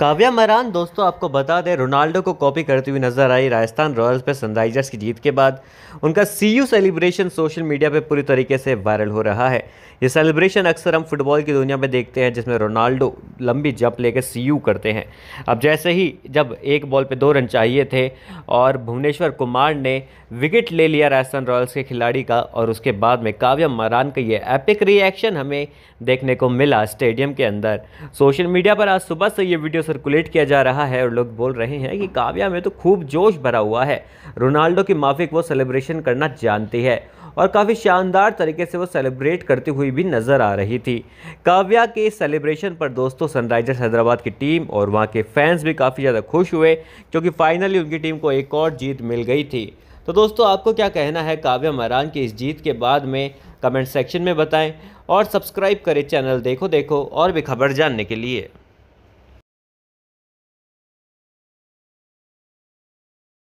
काव्या मैरान दोस्तों आपको बता दें रोनाल्डो को कॉपी करती हुई नजर आई राजस्थान रॉयल्स पर सनराइजर्स की जीत के बाद उनका C U celebration social media पर पूरी तरीके से वायरल हो रहा है ये सेलिब्रेशन अक्सर हम फुटबॉल की दुनिया में देखते हैं जिसमें रोनाल्डो लंबी जंप लेकर यू करते हैं अब जैसे ही जब एक बॉल पर दो रन चाहिए थे और भुवनेश्वर कुमार ने विकेट ले लिया राजस्थान रॉयल्स के खिलाड़ी का और उसके बाद में काव्या मैरान का ये एपिक रिएक्शन हमें देखने को मिला स्टेडियम के अंदर सोशल मीडिया पर आज सुबह से ये वीडियो सर्कुलेट किया जा रहा है और लोग बोल रहे हैं कि काव्या में तो खूब जोश भरा हुआ है रोनाल्डो के माफिक वो सेलिब्रेशन करना जानती है और काफ़ी शानदार तरीके से वो सेलिब्रेट करती हुई भी नज़र आ रही थी काव्या के इस सेलिब्रेशन पर दोस्तों सनराइजर्स हैदराबाद की टीम और वहाँ के फैंस भी काफ़ी ज़्यादा खुश हुए क्योंकि फाइनली उनकी टीम को एक और जीत मिल गई थी तो दोस्तों आपको क्या कहना है काव्या महारान की इस जीत के बाद में कमेंट सेक्शन में बताएं और सब्सक्राइब करें चैनल देखो देखो और भी खबर जानने के लिए